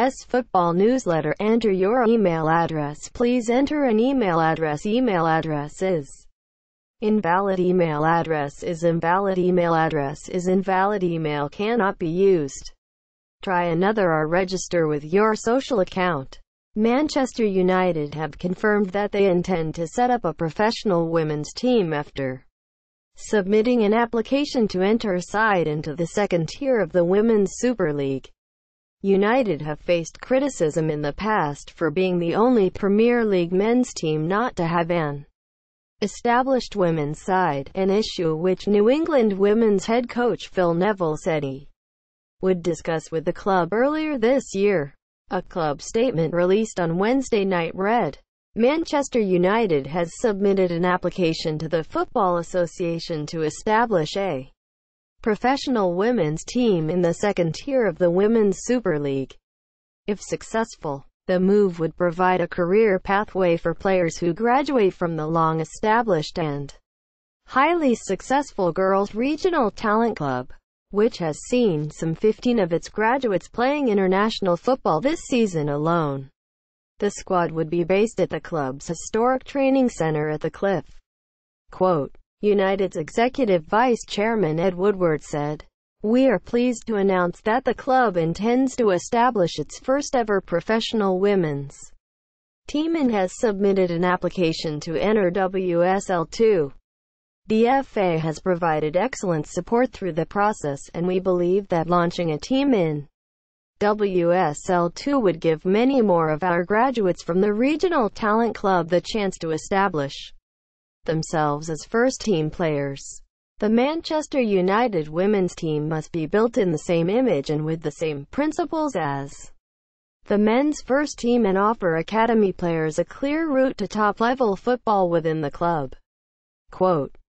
S Football Newsletter Enter your email address Please enter an email address Email address is Invalid email address is invalid email address is invalid email cannot be used. Try another or register with your social account. Manchester United have confirmed that they intend to set up a professional women's team after submitting an application to enter a side into the second tier of the Women's Super League. United have faced criticism in the past for being the only Premier League men's team not to have an established women's side, an issue which New England women's head coach Phil Neville said he would discuss with the club earlier this year. A club statement released on Wednesday night read, Manchester United has submitted an application to the Football Association to establish a professional women's team in the second tier of the Women's Super League. If successful, the move would provide a career pathway for players who graduate from the long-established and highly successful girls regional talent club, which has seen some 15 of its graduates playing international football this season alone. The squad would be based at the club's historic training center at the Cliff. Quote, United's executive vice chairman Ed Woodward said, We are pleased to announce that the club intends to establish its first ever professional women's team and has submitted an application to enter WSL2. The FA has provided excellent support through the process and we believe that launching a team in WSL2 would give many more of our graduates from the regional talent club the chance to establish themselves as first-team players. The Manchester United women's team must be built in the same image and with the same principles as the men's first team and offer academy players a clear route to top-level football within the club. Quote,